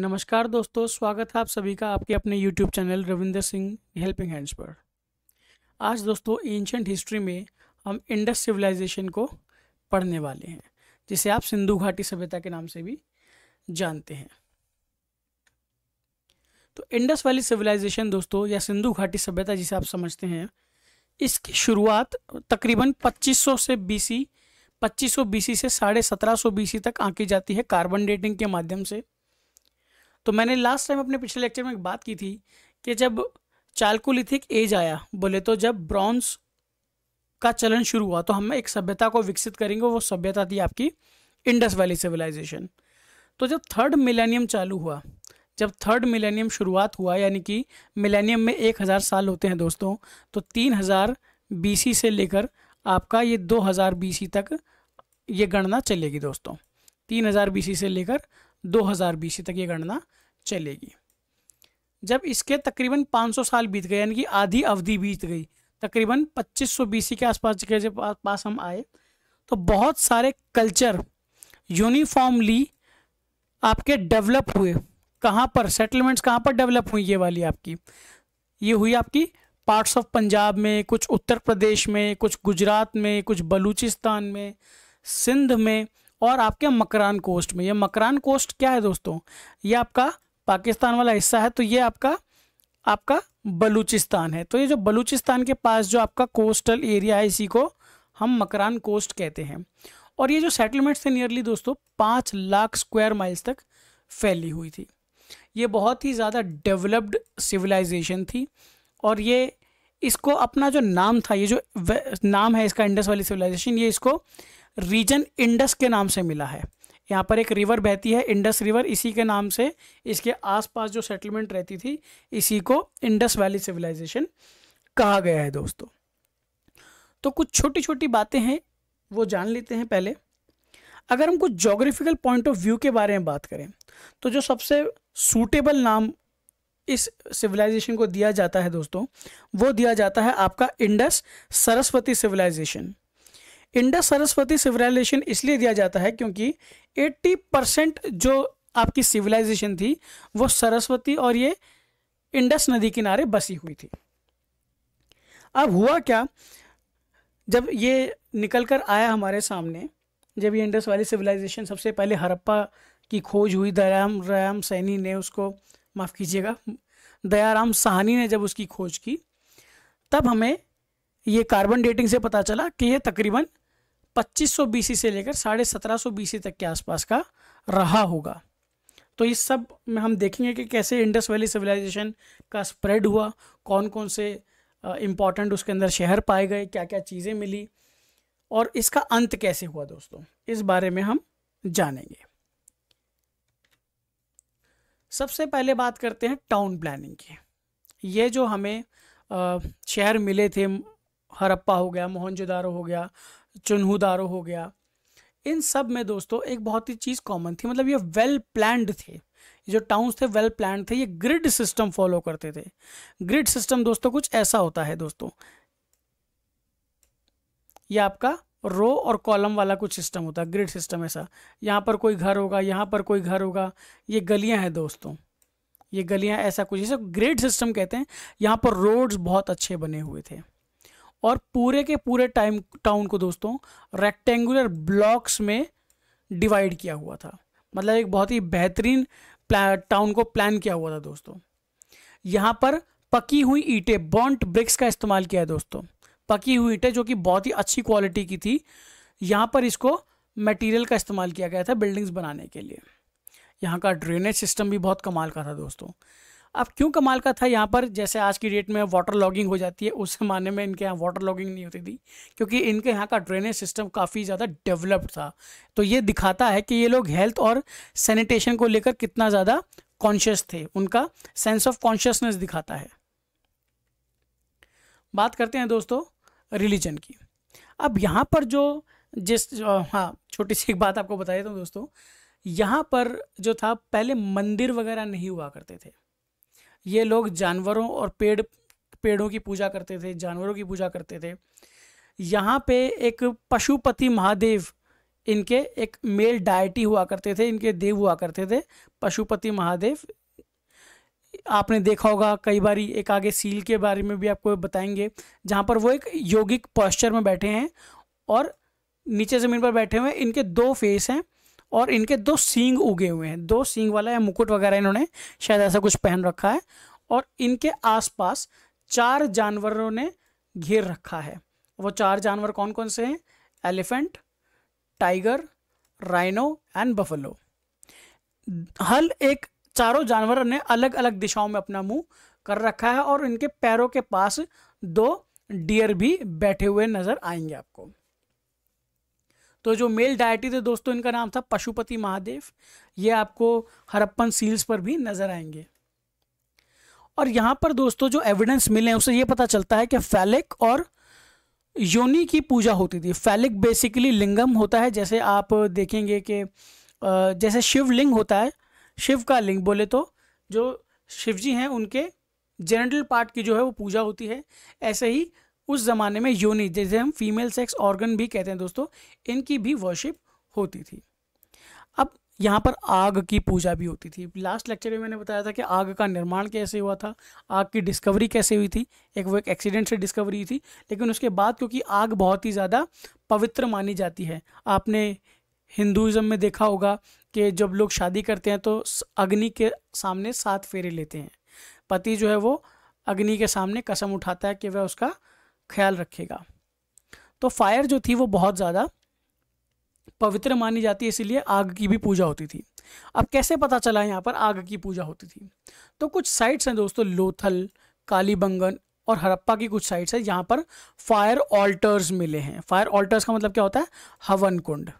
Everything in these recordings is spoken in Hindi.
नमस्कार दोस्तों स्वागत है आप सभी का आपके अपने YouTube channel Ravinder Singh helping hands पर आज दोस्तों एंशंट हिस्ट्री में हम इंडस सिविलाइजेशन को पढ़ने वाले हैं जिसे आप सिंधु घाटी सभ्यता के नाम से भी जानते हैं तो इंडस वाली सिविलाइजेशन दोस्तों या सिंधु घाटी सभ्यता जिसे आप समझते हैं इसकी शुरुआत तकरीबन 2500 से बीसी 2500 बीसी से साढ़े सत्रह बीसी तक आंकी जाती है कार्बन डेटिंग के माध्यम से तो मैंने लास्ट टाइम अपने पिछले लेक्चर में एक बात की थी कि जब चालकोलिथिक एज आया बोले तो जब ब्रॉन्ज का चलन शुरू हुआ तो हम एक सभ्यता को विकसित करेंगे वो सभ्यता थी आपकी इंडस वैली सिविलाइजेशन तो जब थर्ड मिलेनियम चालू हुआ जब थर्ड मिलेनियम शुरुआत हुआ यानी कि मिलेनियम में एक हज़ार साल होते हैं दोस्तों तो तीन हज़ार बीसी से लेकर आपका ये दो हज़ार बीसी तक ये गणना चलेगी दोस्तों तीन हज़ार बीसी से लेकर दो हज़ार बीस तक ये गणना चलेगी जब इसके तकरीबन 500 साल बीत गए यानी कि आधी अवधि बीत गई तकरीबन 2500 बीसी के आसपास के जब पास हम आए तो बहुत सारे कल्चर यूनिफॉर्मली आपके डेवलप हुए कहाँ पर सेटलमेंट्स कहाँ पर डेवलप हुई ये वाली आपकी ये हुई आपकी पार्ट्स ऑफ पंजाब में कुछ उत्तर प्रदेश में कुछ गुजरात में कुछ बलूचिस्तान में सिंध में और आपके मकरान कोस्ट में ये मकरान कोस्ट क्या है दोस्तों ये आपका पाकिस्तान वाला हिस्सा है तो ये आपका आपका बलूचिस्तान है तो ये जो बलूचिस्तान के पास जो आपका कोस्टल एरिया है इसी को हम मकरान कोस्ट कहते हैं और ये जो सेटलमेंट थे नियरली दोस्तों पाँच लाख स्क्वायर माइल्स तक फैली हुई थी ये बहुत ही ज़्यादा डेवलप्ड सिविलाइजेशन थी और ये इसको अपना जो नाम था ये जो नाम है इसका इंडस वाली सिविलाइजेशन ये इसको रीजन इंडस के नाम से मिला है यहाँ पर एक रिवर बहती है इंडस रिवर इसी के नाम से इसके आसपास जो सेटलमेंट रहती थी इसी को इंडस वैली सिविलाइजेशन कहा गया है दोस्तों तो कुछ छोटी छोटी बातें हैं वो जान लेते हैं पहले अगर हम कुछ जोग्राफिकल पॉइंट ऑफ व्यू के बारे में बात करें तो जो सबसे सूटेबल नाम इस सिविलाइजेशन को दिया जाता है दोस्तों वो दिया जाता है आपका Indus Saraswati civilisation Indus Saraswati civilisation इसलिए दिया जाता है क्योंकि 80 परसेंट जो आपकी सिविलाइजेशन थी वो सरस्वती और ये इंडस नदी किनारे बसी हुई थी अब हुआ क्या जब ये निकल कर आया हमारे सामने जब ये इंडस वाली सिविलाइजेशन सबसे पहले हरप्पा की खोज हुई दयाम राम सैनी ने उसको माफ़ कीजिएगा दयाराम सहानी ने जब उसकी खोज की तब हमें ये कार्बन डेटिंग से पता चला कि ये तकरीबन 2500 सौ से लेकर साढ़े सत्रह बीसी तक के आसपास का रहा होगा तो इस सब में हम देखेंगे कि कैसे इंडस वैली सिविलाइजेशन का स्प्रेड हुआ कौन कौन से इम्पॉर्टेंट उसके अंदर शहर पाए गए क्या क्या चीज़ें मिली और इसका अंत कैसे हुआ दोस्तों इस बारे में हम जानेंगे सबसे पहले बात करते हैं टाउन प्लानिंग की ये जो हमें शहर मिले थे हरप्पा हो गया मोहनजोदारो हो गया चुनहुदारो हो गया इन सब में दोस्तों एक बहुत ही चीज़ कॉमन थी मतलब ये वेल प्लान्ड थे जो टाउन्स थे वेल प्लान थे ये ग्रिड सिस्टम फॉलो करते थे ग्रिड सिस्टम दोस्तों कुछ ऐसा होता है दोस्तों ये आपका रो और कॉलम वाला कुछ सिस्टम होता है ग्रिड सिस्टम ऐसा यहाँ पर कोई घर होगा यहाँ पर कोई घर होगा ये गलियाँ हैं दोस्तों ये गलियाँ ऐसा कुछ जैसे ग्रिड सिस्टम कहते हैं यहाँ पर रोड्स बहुत अच्छे बने हुए थे और पूरे के पूरे टाइम टाउन को दोस्तों रेक्टेंगुलर ब्लॉक्स में डिवाइड किया हुआ था मतलब एक बहुत ही बेहतरीन टाउन को प्लान किया हुआ था दोस्तों यहाँ पर पकी हुई ईंटें बॉन्ट ब्रिक्स का इस्तेमाल किया है दोस्तों पकी हुई ईंटें जो कि बहुत ही अच्छी क्वालिटी की थी यहाँ पर इसको मटेरियल का इस्तेमाल किया गया था बिल्डिंग्स बनाने के लिए यहाँ का ड्रेनेज सिस्टम भी बहुत कमाल का था दोस्तों अब क्यों कमाल का था यहाँ पर जैसे आज की डेट में वाटर लॉगिंग हो जाती है उस ज़माने में इनके यहाँ वाटर लॉगिंग नहीं होती थी क्योंकि इनके यहाँ का ड्रेनेज सिस्टम काफ़ी ज़्यादा डेवलप्ड था तो ये दिखाता है कि ये लोग हेल्थ और सैनिटेशन को लेकर कितना ज़्यादा कॉन्शियस थे उनका सेंस ऑफ कॉन्शियसनेस दिखाता है बात करते हैं दोस्तों रिलीजन की अब यहाँ पर जो जिस हाँ छोटी सी एक बात आपको बता देता हूँ दोस्तों यहाँ पर जो था पहले मंदिर वगैरह नहीं हुआ करते थे ये लोग जानवरों और पेड़ पेड़ों की पूजा करते थे जानवरों की पूजा करते थे यहाँ पे एक पशुपति महादेव इनके एक मेल डायटी हुआ करते थे इनके देव हुआ करते थे पशुपति महादेव आपने देखा होगा कई बार एक आगे सील के बारे में भी आपको बताएंगे जहाँ पर वो एक योगिक पॉस्चर में बैठे हैं और नीचे ज़मीन पर बैठे हुए हैं इनके दो फेस हैं और इनके दो सींग उगे हुए हैं दो सींग वाला या मुकुट वगैरह इन्होंने शायद ऐसा कुछ पहन रखा है और इनके आसपास चार जानवरों ने घेर रखा है वो चार जानवर कौन कौन से हैं elephant tiger rhino and buffalo हल एक चारों जानवर ने अलग अलग दिशाओं में अपना मुंह कर रखा है और इनके पैरों के पास दो डियर भी बैठे हुए नजर आएंगे आपको तो जो मेल डायटी थे दोस्तों इनका नाम था पशुपति महादेव ये आपको हरप्पन सील्स पर भी नजर आएंगे और यहाँ पर दोस्तों जो एविडेंस मिले हैं उससे ये पता चलता है कि फैलिक और योनि की पूजा होती थी फैलिक बेसिकली लिंगम होता है जैसे आप देखेंगे कि जैसे शिवलिंग होता है शिव का लिंग बोले तो जो शिव जी हैं उनके जेनरल पार्ट की जो है वो पूजा होती है ऐसे ही उस ज़माने में योनि जैसे हम फीमेल सेक्स ऑर्गन भी कहते हैं दोस्तों इनकी भी वर्शिप होती थी अब यहाँ पर आग की पूजा भी होती थी लास्ट लेक्चर में मैंने बताया था कि आग का निर्माण कैसे हुआ था आग की डिस्कवरी कैसे हुई थी एक वो एक एक्सीडेंट से डिस्कवरी हुई थी लेकिन उसके बाद क्योंकि आग बहुत ही ज़्यादा पवित्र मानी जाती है आपने हिंदुज़म में देखा होगा कि जब लोग शादी करते हैं तो अग्नि के सामने सात फेरे लेते हैं पति जो है वो अग्नि के सामने कसम उठाता है कि वह उसका ख्याल रखेगा तो फायर जो थी वो बहुत ज़्यादा पवित्र मानी जाती है इसीलिए आग की भी पूजा होती थी अब कैसे पता चला यहाँ पर आग की पूजा होती थी तो कुछ साइट्स हैं दोस्तों लोथल कालीबंगन और हड़प्पा की कुछ साइट्स है जहाँ पर फायर ऑल्टर्स मिले हैं फायर ऑल्टर्स का मतलब क्या होता है हवन कुंड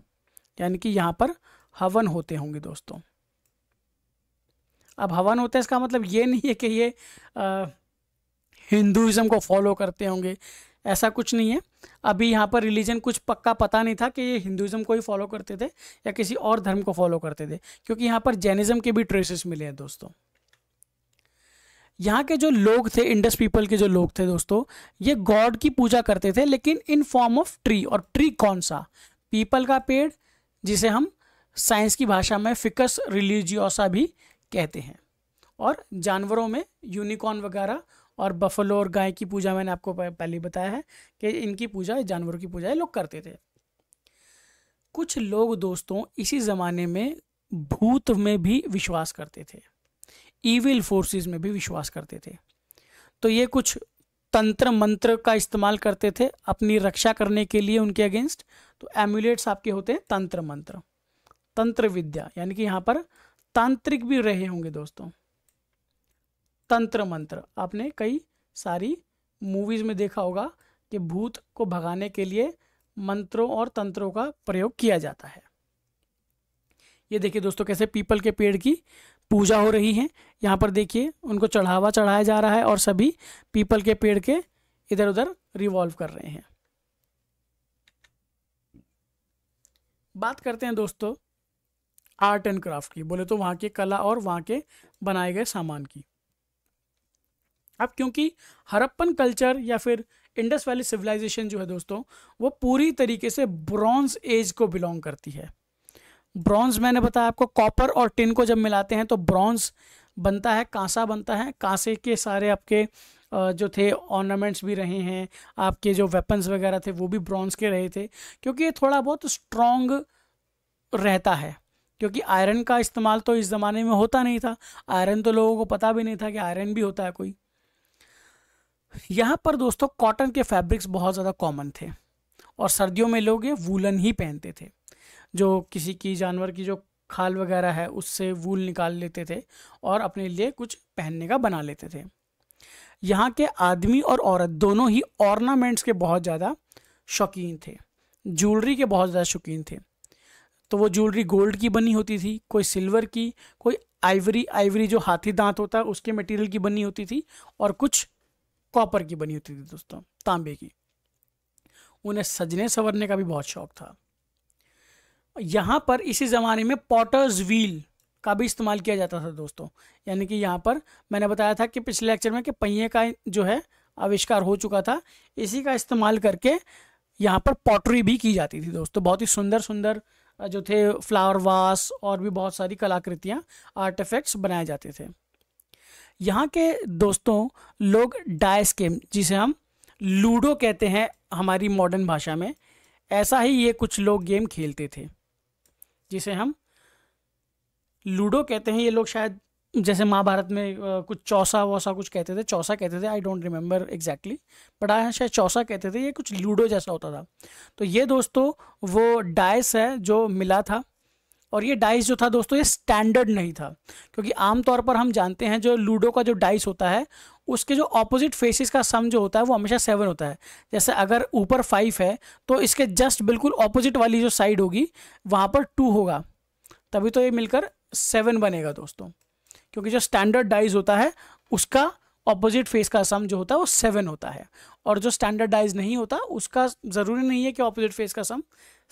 यानी कि यहाँ पर हवन होते होंगे दोस्तों अब हवन होता है इसका मतलब ये नहीं है कि ये आ, हिंदुज़म को फॉलो करते होंगे ऐसा कुछ नहीं है अभी यहाँ पर रिलीजन कुछ पक्का पता नहीं था कि ये हिंदुज़म को ही फॉलो करते थे या किसी और धर्म को फॉलो करते थे क्योंकि यहाँ पर जैनिज़्म के भी ट्रेसेस मिले हैं दोस्तों यहाँ के जो लोग थे इंडस पीपल के जो लोग थे दोस्तों ये गॉड की पूजा करते थे लेकिन इन फॉर्म ऑफ ट्री और ट्री कौन सा पीपल का पेड़ जिसे हम साइंस की भाषा में फिकस रिलीजियोसा भी कहते हैं और जानवरों में यूनिकॉर्न वगैरह और बफलो और गाय की पूजा मैंने आपको पहले बताया है कि इनकी पूजा जानवरों की पूजा लोग करते थे कुछ लोग दोस्तों इसी ज़माने में भूत में भी विश्वास करते थे ईविल फोर्सेस में भी विश्वास करते थे तो ये कुछ तंत्र मंत्र का इस्तेमाल करते थे अपनी रक्षा करने के लिए उनके अगेंस्ट तो एम्यूलेट्स आपके होते हैं तंत्र मंत्र तंत्र विद्या यानी कि यहाँ पर तांत्रिक भी रहे होंगे दोस्तों तंत्र मंत्र आपने कई सारी मूवीज़ में देखा होगा कि भूत को भगाने के लिए मंत्रों और तंत्रों का प्रयोग किया जाता है ये देखिए दोस्तों कैसे पीपल के पेड़ की पूजा हो रही है यहाँ पर देखिए उनको चढ़ावा चढ़ाया जा रहा है और सभी पीपल के पेड़ के इधर उधर रिवॉल्व कर रहे हैं बात करते हैं दोस्तों आर्ट एंड क्राफ्ट की बोले तो वहाँ के कला और वहाँ के बनाए गए सामान की अब क्योंकि हरप्पन कल्चर या फिर इंडस वैली सिविलाइजेशन जो है दोस्तों वो पूरी तरीके से ब्रॉन्ज एज को बिलोंग करती है ब्रॉन्ज मैंने बताया आपको कॉपर और टिन को जब मिलाते हैं तो ब्रॉन्ज बनता है कांसा बनता है कांसे के सारे आपके जो थे ऑर्नामेंट्स भी रहे हैं आपके जो वेपन्स वगैरह थे वो भी ब्रॉन्ज के रहे थे क्योंकि ये थोड़ा बहुत स्ट्रॉन्ग रहता है क्योंकि आयरन का इस्तेमाल तो इस ज़माने में होता नहीं था आयरन तो लोगों को पता भी नहीं था कि आयरन भी होता है कोई यहाँ पर दोस्तों कॉटन के फैब्रिक्स बहुत ज़्यादा कॉमन थे और सर्दियों में लोग ये वूलन ही पहनते थे जो किसी की जानवर की जो खाल वगैरह है उससे वूल निकाल लेते थे और अपने लिए कुछ पहनने का बना लेते थे यहाँ के आदमी और औरत दोनों ही ऑर्नामेंट्स के बहुत ज़्यादा शौकीन थे ज्वेलरी के बहुत ज़्यादा शौकीन थे तो वो ज्वेलरी गोल्ड की बनी होती थी कोई सिल्वर की कोई आइवरी आइवरी जो हाथी दांत होता है उसके मटेरियल की बनी होती थी और कुछ कॉपर की बनी होती थी दोस्तों तांबे की उन्हें सजने संवरने का भी बहुत शौक था यहाँ पर इसी ज़माने में पॉटर्स व्हील का भी इस्तेमाल किया जाता था दोस्तों यानी कि यहाँ पर मैंने बताया था कि पिछले लेक्चर में कि पहिए का जो है आविष्कार हो चुका था इसी का इस्तेमाल करके यहाँ पर पॉटरी भी की जाती थी दोस्तों बहुत ही सुंदर सुंदर जो थे फ्लावर वास और भी बहुत सारी कलाकृतियाँ आर्ट बनाए जाते थे यहाँ के दोस्तों लोग डाइस गेम जिसे हम लूडो कहते हैं हमारी मॉडर्न भाषा में ऐसा ही ये कुछ लोग गेम खेलते थे जिसे हम लूडो कहते हैं ये लोग शायद जैसे महाभारत में कुछ चौसा वौसा कुछ कहते थे चौसा कहते थे I don't remember exactly but I शायद चौसा कहते थे ये कुछ लूडो जैसा होता था तो ये दोस्तों वो डाइस है जो मिला था और ये डाइस जो था दोस्तों ये स्टैंडर्ड नहीं था क्योंकि आमतौर पर हम जानते हैं जो लूडो का जो डाइस होता है उसके जो ऑपोजिट फेसेस का सम जो होता है वो हमेशा सेवन होता है जैसे अगर ऊपर फाइव है तो इसके जस्ट बिल्कुल ऑपोजिट वाली जो साइड होगी वहाँ पर टू होगा तभी तो ये मिलकर सेवन बनेगा दोस्तों क्योंकि जो स्टैंडर्ड डाइज होता है उसका ऑपोजिट फेस का सम जो होता है वो सेवन होता है और जो स्टैंडर्डाइज नहीं होता उसका ज़रूरी नहीं है कि ऑपोजिट फेस का सम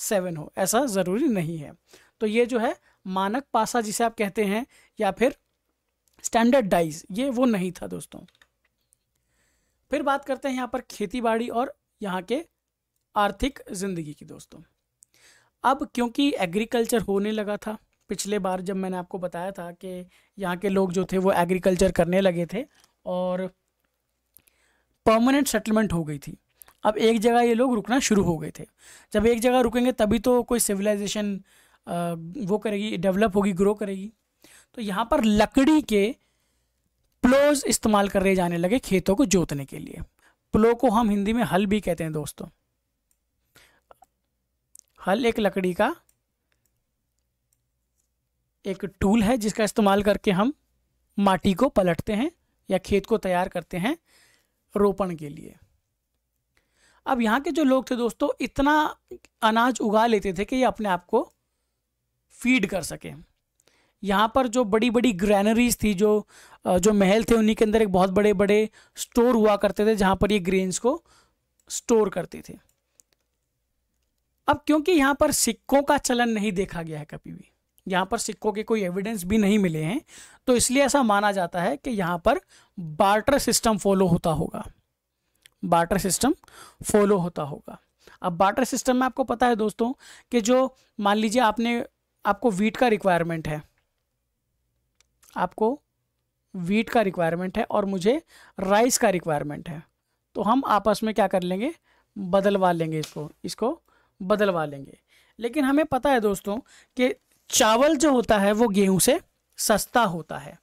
सेवन हो ऐसा ज़रूरी नहीं है तो ये जो है मानक पासा जिसे आप कहते हैं या फिर स्टैंडर्ड डाइज ये वो नहीं था दोस्तों फिर बात करते हैं यहाँ पर बाड़ी और यहाँ के आर्थिक ज़िंदगी की दोस्तों अब क्योंकि एग्रीकल्चर होने लगा था पिछले बार जब मैंने आपको बताया था कि यहाँ के लोग जो थे वो एग्रीकल्चर करने लगे थे और परमानेंट सेटलमेंट हो गई थी अब एक जगह ये लोग रुकना शुरू हो गए थे जब एक जगह रुकेंगे तभी तो कोई सिविलाइजेशन वो करेगी डेवलप होगी ग्रो करेगी तो यहाँ पर लकड़ी के प्लोज इस्तेमाल कर रहे जाने लगे खेतों को जोतने के लिए प्लो को हम हिंदी में हल भी कहते हैं दोस्तों हल एक लकड़ी का एक टूल है जिसका इस्तेमाल करके हम माटी को पलटते हैं या खेत को तैयार करते हैं रोपण के लिए अब यहाँ के जो लोग थे दोस्तों इतना अनाज उगा लेते थे कि ये अपने आप को फीड कर सकें यहाँ पर जो बड़ी बड़ी ग्रेनरीज थी जो जो महल थे उन्हीं के अंदर एक बहुत बड़े बड़े स्टोर हुआ करते थे जहाँ पर ये ग्रेन्स को स्टोर करते थे अब क्योंकि यहाँ पर सिक्कों का चलन नहीं देखा गया है कभी भी यहाँ पर सिक्कों के कोई एविडेंस भी नहीं मिले हैं तो इसलिए ऐसा माना जाता है कि यहाँ पर बार्टर सिस्टम फॉलो होता होगा बार्टर सिस्टम फॉलो होता होगा अब बार्टर सिस्टम में आपको पता है दोस्तों कि जो मान लीजिए आपने आपको वीट का रिक्वायरमेंट है आपको वीट का रिक्वायरमेंट है और मुझे राइस का रिक्वायरमेंट है तो हम आपस में क्या कर लेंगे बदलवा लेंगे इसको इसको बदलवा लेंगे लेकिन हमें पता है दोस्तों कि चावल जो होता है वो गेहूं से सस्ता होता है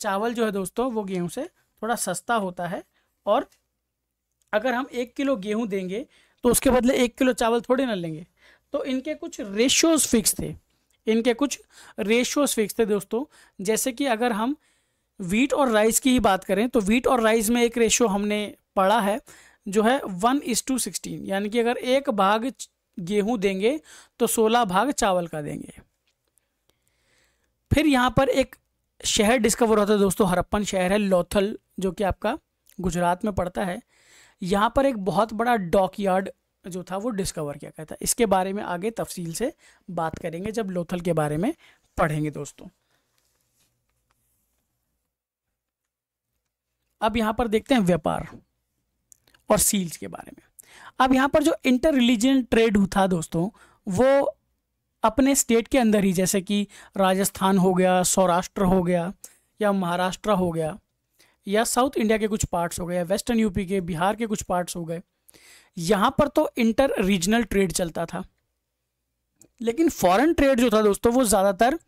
चावल जो है दोस्तों वो गेहूं से थोड़ा सस्ता होता है और अगर हम एक किलो गेहूं देंगे तो उसके बदले एक किलो चावल थोड़े ना लेंगे तो इनके कुछ रेशियोज फिक्स थे इनके कुछ रेशियोज फिक्स थे दोस्तों जैसे कि अगर हम वीट और राइस की ही बात करें तो वीट और राइस में एक रेशियो हमने पढ़ा है जो है वन इज टू सिक्सटीन यानी कि अगर एक भाग गेहूं देंगे तो सोलह भाग चावल का देंगे फिर यहाँ पर एक शहर डिस्कवर होता है दोस्तों हरप्पन शहर है लोथल जो कि आपका गुजरात में पड़ता है यहाँ पर एक बहुत बड़ा डॉक जो था वो डिस्कवर किया गया था इसके बारे में आगे तफसील से बात करेंगे जब लोथल के बारे में पढ़ेंगे दोस्तों अब यहाँ पर देखते हैं व्यापार और सील्स के बारे में अब यहाँ पर जो इंटर रिलीजियन ट्रेड था दोस्तों वो अपने स्टेट के अंदर ही जैसे कि राजस्थान हो गया सौराष्ट्र हो गया या महाराष्ट्र हो गया या साउथ इंडिया के कुछ पार्ट्स हो गए वेस्टर्न यूपी के बिहार के कुछ पार्ट्स हो गए यहां पर तो इंटर रीजनल ट्रेड चलता था लेकिन फॉरेन ट्रेड जो था दोस्तों वो ज़्यादातर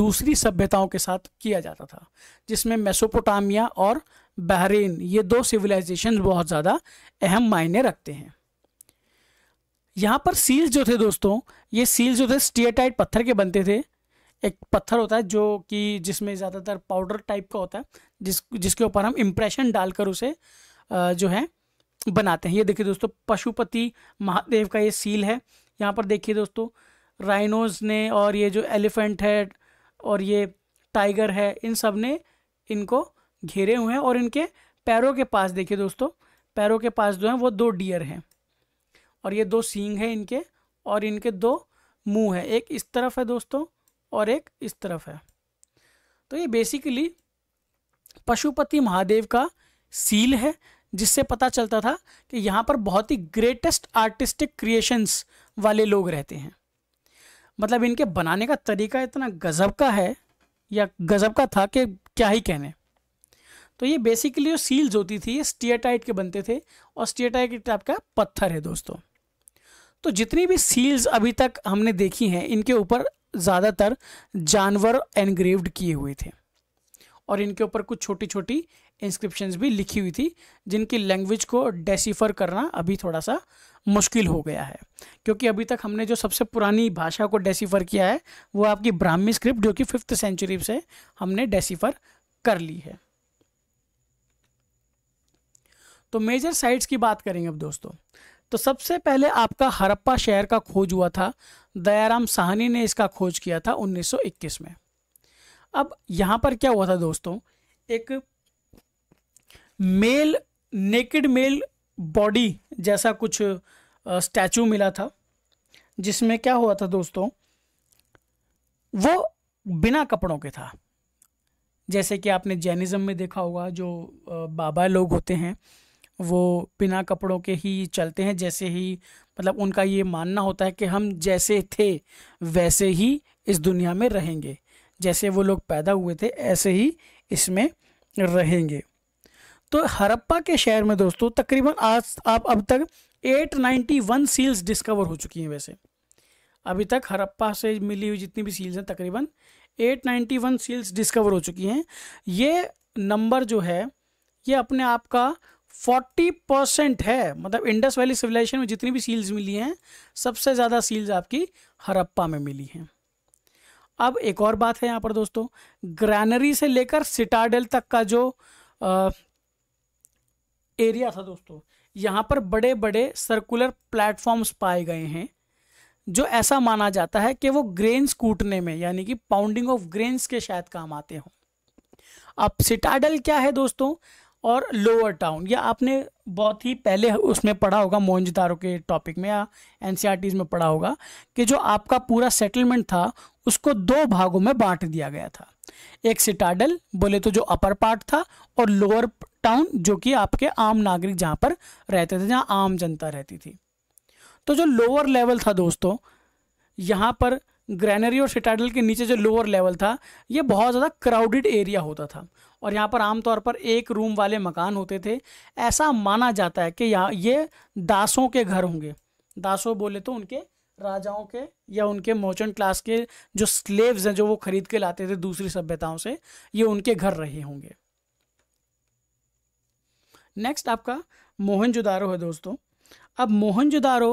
दूसरी सभ्यताओं के साथ किया जाता था जिसमें मेसोपोटामिया और बहरीन ये दो सिविलाइजेशन बहुत ज़्यादा अहम मायने रखते हैं यहां पर सील्स जो थे दोस्तों ये सील्स जो थे स्टीटाइट पत्थर के बनते थे एक पत्थर होता है जो कि जिसमें ज़्यादातर पाउडर टाइप का होता है जिस जिसके ऊपर हम इम्प्रेशन डालकर उसे जो है बनाते हैं ये देखिए दोस्तों पशुपति महादेव का ये सील है यहाँ पर देखिए दोस्तों राइनोज ने और ये जो एलिफेंट है और ये टाइगर है इन सब ने इनको घेरे हुए हैं और इनके पैरों के पास देखिए दोस्तों पैरों के पास जो है वो दो डियर हैं और ये दो सींग है इनके और इनके दो मुंह है एक इस तरफ है दोस्तों और एक इस तरफ है तो ये बेसिकली पशुपति महादेव का सील है जिससे पता चलता था कि यहाँ पर बहुत ही ग्रेटेस्ट आर्टिस्टिक क्रिएशंस वाले लोग रहते हैं मतलब इनके बनाने का तरीका इतना गज़ब का है या गज़ब का था कि क्या ही कहने तो ये बेसिकली जो सील्स होती थी ये स्टियटाइट के बनते थे और स्टियटाइट टाइप का पत्थर है दोस्तों तो जितनी भी सील्स अभी तक हमने देखी हैं इनके ऊपर ज़्यादातर जानवर एनग्रेव्ड किए हुए थे और इनके ऊपर कुछ छोटी छोटी इंस्क्रिप्शन भी लिखी हुई थी जिनकी लैंग्वेज को डेसीफर करना अभी थोड़ा सा मुश्किल हो गया है क्योंकि अभी तक हमने जो सबसे पुरानी भाषा को डेसीफर किया है वो आपकी ब्राह्मी स्क्रिप्ट जो कि फिफ्थ सेंचुरी से हमने डेसीफर कर ली है तो मेजर साइट्स की बात करेंगे अब दोस्तों तो सबसे पहले आपका हरप्पा शहर का खोज हुआ था दयाराम साहनी ने इसका खोज किया था 1921 में अब यहाँ पर क्या हुआ था दोस्तों एक मेल नेकेड मेल बॉडी जैसा कुछ स्टैचू मिला था जिसमें क्या हुआ था दोस्तों वो बिना कपड़ों के था जैसे कि आपने जैनिज़्म में देखा होगा जो बाबा लोग होते हैं वो बिना कपड़ों के ही चलते हैं जैसे ही मतलब उनका ये मानना होता है कि हम जैसे थे वैसे ही इस दुनिया में रहेंगे जैसे वो लोग पैदा हुए थे ऐसे ही इसमें रहेंगे तो हरप्पा के शहर में दोस्तों तकरीबन आज आप अब तक 891 सील्स डिस्कवर हो चुकी हैं वैसे अभी तक हरप्पा से मिली हुई जितनी भी सील्स हैं तकरीबन 891 सील्स डिस्कवर हो चुकी हैं ये नंबर जो है ये अपने आप का 40 परसेंट है मतलब इंडस वैली सिविलाइजेशन में जितनी भी सील्स मिली हैं सबसे ज़्यादा सील्स आपकी हरप्पा में मिली हैं अब एक और बात है यहाँ पर दोस्तों ग्रैनरी से लेकर सिटाडेल तक का जो एरिया था दोस्तों यहाँ पर बड़े बड़े सर्कुलर प्लेटफॉर्म्स पाए गए हैं जो ऐसा माना जाता है कि वो ग्रेन्स कूटने में यानी कि पाउंडिंग ऑफ ग्रेन्स के शायद काम आते हों अब सिटाडल क्या है दोस्तों और लोअर टाउन या आपने बहुत ही पहले उसमें पढ़ा होगा मोहनजदारों के टॉपिक में या एन e में पढ़ा होगा कि जो आपका पूरा सेटलमेंट था उसको दो भागों में बांट दिया गया था एक सिटाडल बोले तो जो अपर पार्ट था और लोअर टाउन जो कि आपके आम नागरिक जहाँ पर रहते थे जहाँ आम जनता रहती थी तो जो लोअर लेवल था दोस्तों यहाँ पर ग्रैनरी और सिटाडल के नीचे जो लोअर लेवल था ये बहुत ज़्यादा क्राउडेड एरिया होता था और यहाँ पर आमतौर पर एक रूम वाले मकान होते थे ऐसा माना जाता है कि यहाँ ये दासों के घर होंगे दासों बोले तो उनके राजाओं के या उनके मोचन क्लास के जो स्लेव्स हैं जो वो खरीद के लाते थे दूसरी सभ्यताओं से ये उनके घर रहे होंगे नेक्स्ट आपका मोहनजुदारो है दोस्तों अब मोहनजुदारो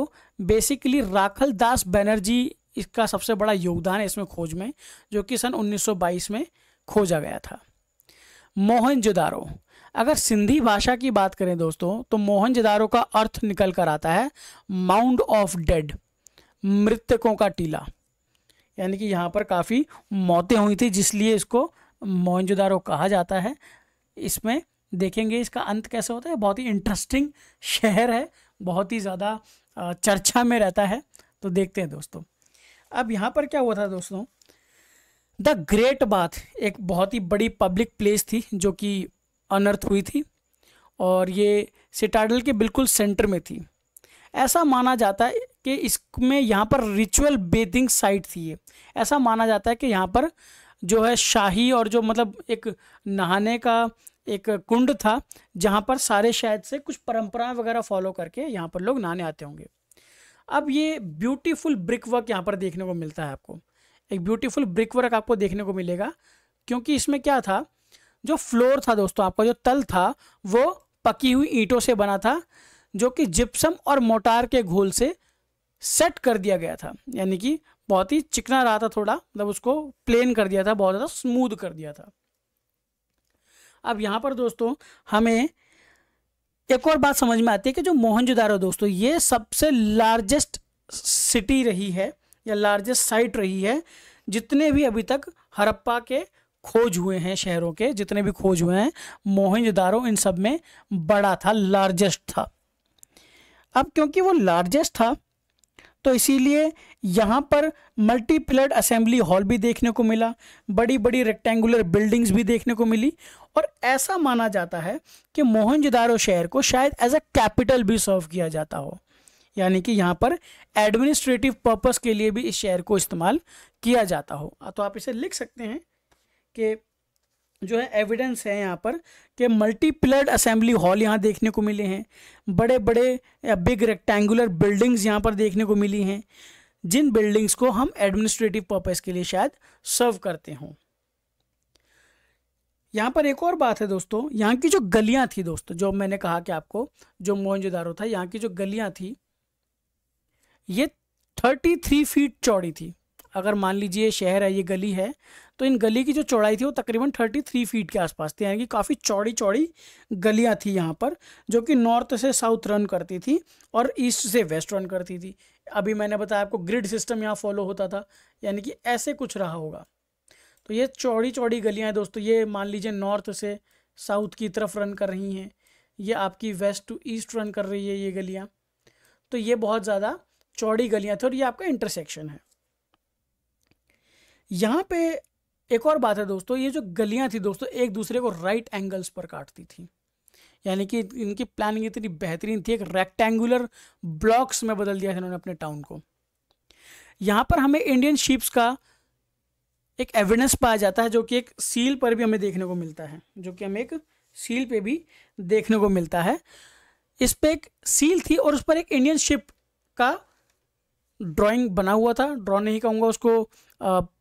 बेसिकली राखल दास बैनर्जी इसका सबसे बड़ा योगदान है इसमें खोज में जो कि सन 1922 में खोजा गया था मोहनजुदारो अगर सिंधी भाषा की बात करें दोस्तों तो मोहनजुदारो का अर्थ निकल कर आता है माउंड ऑफ डेड मृतकों का टीला यानी कि यहाँ पर काफ़ी मौतें हुई थी जिसलिए इसको मोहनजुदारो कहा जाता है इसमें देखेंगे इसका अंत कैसे होता है बहुत ही इंटरेस्टिंग शहर है बहुत ही ज़्यादा चर्चा में रहता है तो देखते हैं दोस्तों अब यहाँ पर क्या हुआ था दोस्तों द ग्रेट बाथ एक बहुत ही बड़ी पब्लिक प्लेस थी जो कि अनर्थ हुई थी और ये सिटाडल के बिल्कुल सेंटर में थी ऐसा माना जाता है कि इसमें यहाँ पर रिचुअल बेथिंग साइट थी ये ऐसा माना जाता है कि यहाँ पर जो है शाही और जो मतलब एक नहाने का एक कुंड था जहाँ पर सारे शायद से कुछ परंपराएं वगैरह फॉलो करके यहाँ पर लोग नहाने आते होंगे अब ये ब्यूटीफुल ब्रिक वर्क यहाँ पर देखने को मिलता है आपको एक ब्यूटीफुल ब्रिक वर्क आपको देखने को मिलेगा क्योंकि इसमें क्या था जो फ्लोर था दोस्तों आपका जो तल था वो पकी हुई ईंटों से बना था जो कि जिप्सम और मोटार के घोल से सेट कर दिया गया था यानी कि बहुत ही चिकना रहा था थोड़ा मतलब उसको प्लेन कर दिया था बहुत ज़्यादा स्मूद कर दिया था अब यहाँ पर दोस्तों हमें एक और बात समझ में आती है कि जो मोहनजोदारो दोस्तों ये सबसे लार्जेस्ट सिटी रही है या लार्जेस्ट साइट रही है जितने भी अभी तक हरप्पा के खोज हुए हैं शहरों के जितने भी खोज हुए हैं मोहनजोदारो इन सब में बड़ा था लार्जेस्ट था अब क्योंकि वो लार्जेस्ट था तो इसीलिए यहाँ पर मल्टीप्लड असेंबली हॉल भी देखने को मिला बड़ी बड़ी रेक्टेंगुलर बिल्डिंग्स भी देखने को मिली और ऐसा माना जाता है कि मोहनजदारो शहर को शायद एज अ कैपिटल भी सर्व किया जाता हो यानी कि यहाँ पर एडमिनिस्ट्रेटिव पर्पस के लिए भी इस शहर को इस्तेमाल किया जाता हो तो आप इसे लिख सकते हैं कि जो है एविडेंस है यहाँ पर कि मल्टीप्लर्ड असेंबली हॉल यहाँ देखने को मिले हैं बड़े बड़े बिग रेक्टेंगुलर बिल्डिंग्स यहाँ पर देखने को मिली हैं जिन बिल्डिंग्स को हम एडमिनिस्ट्रेटिव पर्पज़ के लिए शायद सर्व करते हों यहाँ पर एक और बात है दोस्तों यहाँ की जो गलियाँ थी दोस्तों जो मैंने कहा कि आपको जो मोहनजोदारो था यहाँ की जो गलियाँ थी ये थर्टी थ्री फीट चौड़ी थी अगर मान लीजिए शहर है ये गली है तो इन गली की जो चौड़ाई थी वो तकरीबन थर्टी थ्री फीट के आसपास थी यानी कि काफ़ी चौड़ी चौड़ी गलियाँ थी यहाँ पर जो कि नॉर्थ से साउथ रन करती थी और ईस्ट से वेस्ट रन करती थी अभी मैंने बताया आपको ग्रिड सिस्टम यहाँ फॉलो होता था यानी कि ऐसे कुछ रहा होगा तो ये चौड़ी चौड़ी गलियाँ हैं दोस्तों ये मान लीजिए नॉर्थ से साउथ की तरफ रन कर रही हैं ये आपकी वेस्ट टू ईस्ट रन कर रही है ये गलियाँ तो ये बहुत ज़्यादा चौड़ी गलियाँ थी और ये आपका इंटरसेक्शन है यहाँ पे एक और बात है दोस्तों ये जो गलियाँ थी दोस्तों एक दूसरे को राइट एंगल्स पर काटती थी यानी कि इनकी प्लानिंग इतनी बेहतरीन थी एक रेक्टेंगुलर ब्लॉक्स में बदल दिया था इन्होंने अपने टाउन को यहाँ पर हमें इंडियन शिप्स का एक एविडेंस पाया जाता है जो कि एक सील पर भी हमें देखने को मिलता है जो कि हमें एक सील पे भी देखने को मिलता है इस पर एक सील थी और उस पर एक इंडियन शिप का ड्राइंग बना हुआ था ड्रॉ नहीं कहूँगा उसको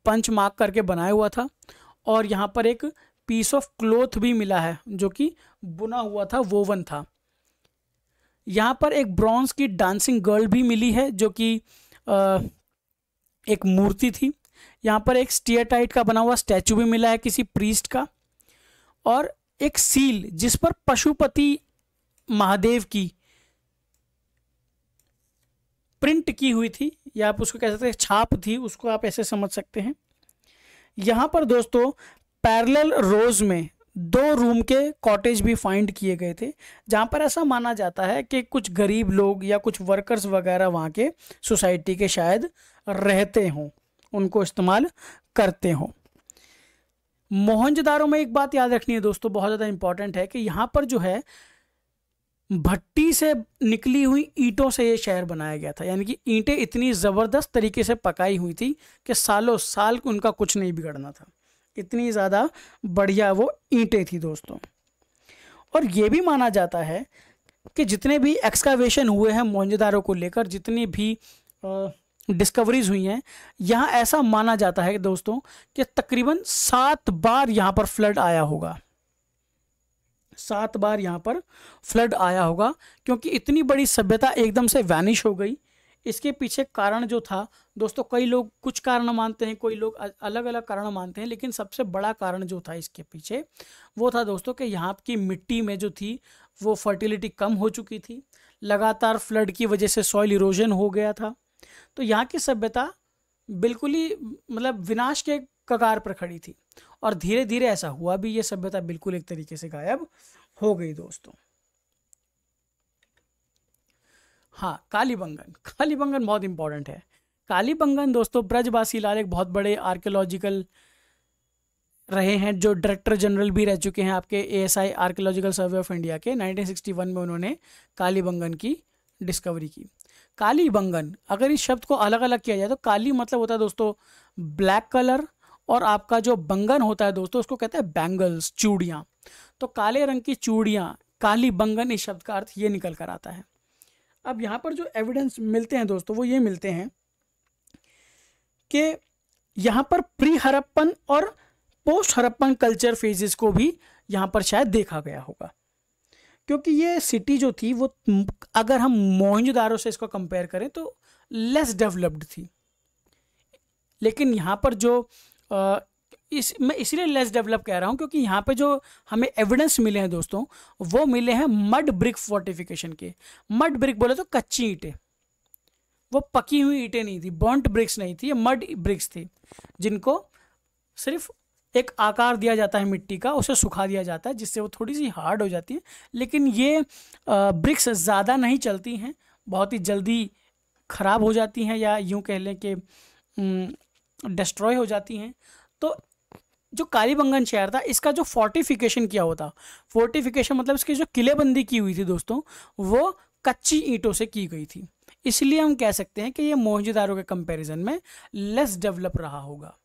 पंच मार्क करके बनाया हुआ था और यहाँ पर एक पीस ऑफ क्लोथ भी मिला है जो कि बुना हुआ था वोवन था यहाँ पर एक ब्रॉन्ज की डांसिंग गर्ल भी मिली है जो कि एक मूर्ति थी यहाँ पर एक स्टेटाइट का बना हुआ स्टैचू भी मिला है किसी प्रीस्ट का और एक सील जिस पर पशुपति महादेव की प्रिंट की हुई थी या आप उसको कह सकते हैं छाप थी उसको आप ऐसे समझ सकते हैं यहाँ पर दोस्तों पैरेलल रोज में दो रूम के कॉटेज भी फाइंड किए गए थे जहाँ पर ऐसा माना जाता है कि कुछ गरीब लोग या कुछ वर्कर्स वगैरह वहाँ के सोसाइटी के शायद रहते हों उनको इस्तेमाल करते हों मोहनजदारों में एक बात याद रखनी है दोस्तों बहुत ज़्यादा इंपॉर्टेंट है कि यहाँ पर जो है भट्टी से निकली हुई ईंटों से ये शहर बनाया गया था यानी कि ईंटें इतनी ज़बरदस्त तरीके से पकाई हुई थी कि सालों साल उनका कुछ नहीं बिगड़ना था इतनी ज़्यादा बढ़िया वो ईंटें थी दोस्तों और ये भी माना जाता है कि जितने भी एक्सकावेशन हुए हैं मोहनजोदारों को लेकर जितनी भी डिस्कवरीज हुई हैं यहाँ ऐसा माना जाता है दोस्तों कि तकरीबन सात बार यहाँ पर फ्लड आया होगा सात बार यहाँ पर फ्लड आया होगा क्योंकि इतनी बड़ी सभ्यता एकदम से वैनिश हो गई इसके पीछे कारण जो था दोस्तों कई लोग कुछ कारण मानते हैं कोई लोग अलग अलग कारण मानते हैं लेकिन सबसे बड़ा कारण जो था इसके पीछे वो था दोस्तों कि यहाँ की मिट्टी में जो थी वो फर्टिलिटी कम हो चुकी थी लगातार फ्लड की वजह से सॉइल इरोजन हो गया था तो यहाँ की सभ्यता बिल्कुल ही मतलब विनाश के कगार पर खड़ी थी और धीरे धीरे ऐसा हुआ भी ये सभ्यता बिल्कुल एक तरीके से गायब हो गई दोस्तों हाँ कालीबंगन कालीबंगन बहुत इंपॉर्टेंट है कालीबंगन दोस्तों ब्रजवासी लाल एक बहुत बड़े आर्कियोलॉजिकल रहे हैं जो डायरेक्टर जनरल भी रह चुके हैं आपके A S I archaeological survey of India के 1961 में उन्होंने कालीबंगन की डिस्कवरी की कालीबंगन अगर इस शब्द को अलग अलग किया जाए तो काली मतलब होता है दोस्तों ब्लैक कलर और आपका जो बंगन होता है दोस्तों उसको कहते हैं बैंगल्स चूड़ियाँ तो काले रंग की चूड़ियाँ काली बंगन इस शब्द का अर्थ ये निकल कर आता है अब यहाँ पर जो एविडेंस मिलते हैं दोस्तों वो ये मिलते हैं कि यहाँ पर प्री हरप्पन और पोस्ट हरप्पन कल्चर फेजेस को भी यहाँ पर शायद देखा गया होगा क्योंकि ये सिटी जो थी वो अगर हम मोहनजोदारो से इसको कंपेयर करें तो लेस डेवलप्ड थी लेकिन यहाँ पर जो इस मैं इसलिए लेस डेवलप कह रहा हूँ क्योंकि यहाँ पे जो हमें एविडेंस मिले हैं दोस्तों वो मिले हैं मड ब्रिक फोर्टिफिकेशन के मड ब्रिक बोले तो कच्ची ईंटें वो पकी हुई ईंटें नहीं थी बॉन्ट ब्रिक्स नहीं थी ये मड ब्रिक्स थी जिनको सिर्फ एक आकार दिया जाता है मिट्टी का उसे सुखा दिया जाता है जिससे वो थोड़ी सी हार्ड हो जाती है लेकिन ये ब्रिक्स ज़्यादा नहीं चलती हैं बहुत ही जल्दी ख़राब हो जाती हैं या यूँ कह लें कि डिस्ट्रॉय हो जाती हैं तो जो कालीबंगन शहर था इसका जो फोर्टिफिकेशन किया होता फोर्टिफिकेशन मतलब इसकी जो किलेबंदी की हुई थी दोस्तों वो कच्ची ईंटों से की गई थी इसलिए हम कह सकते हैं कि ये मोहजेदारों के कंपैरिजन में लेस डेवलप रहा होगा